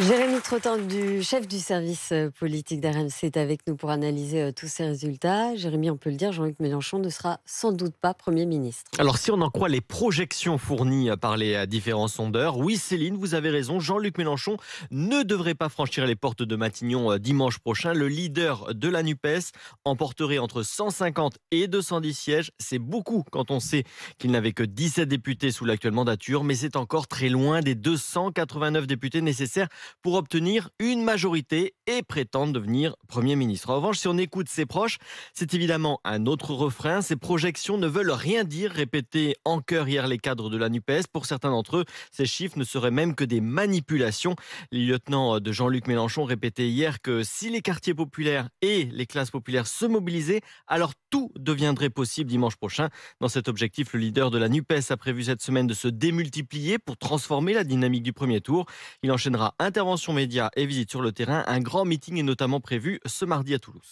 Jérémy Trottin, du chef du service euh, politique d'RMC, est avec nous pour analyser euh, tous ces résultats. Jérémy, on peut le dire, Jean-Luc Mélenchon ne sera sans doute pas Premier ministre. Alors, si on en croit les projections fournies euh, par les différents sondeurs, oui, Céline, vous avez raison, Jean-Luc Mélenchon ne devrait pas franchir les portes de Matignon dimanche prochain. Le leader de la NUPES emporterait entre 150 et 210 sièges. C'est beaucoup quand on sait qu'il n'avait que 17 députés sous l'actuelle mandature, mais c'est encore très loin des 289 députés nécessaires pour obtenir une majorité et prétendre devenir Premier ministre. En revanche, si on écoute ses proches, c'est évidemment un autre refrain. Ces projections ne veulent rien dire, répétaient en chœur hier les cadres de la NUPES. Pour certains d'entre eux, ces chiffres ne seraient même que des manipulations. Les lieutenants de Jean-Luc Mélenchon répétait hier que si les quartiers populaires et les classes populaires se mobilisaient, alors tout deviendrait possible dimanche prochain. Dans cet objectif, le leader de la NUPES a prévu cette semaine de se démultiplier pour transformer la dynamique du premier tour. Il enchaînera un Intervention médias et visites sur le terrain, un grand meeting est notamment prévu ce mardi à Toulouse.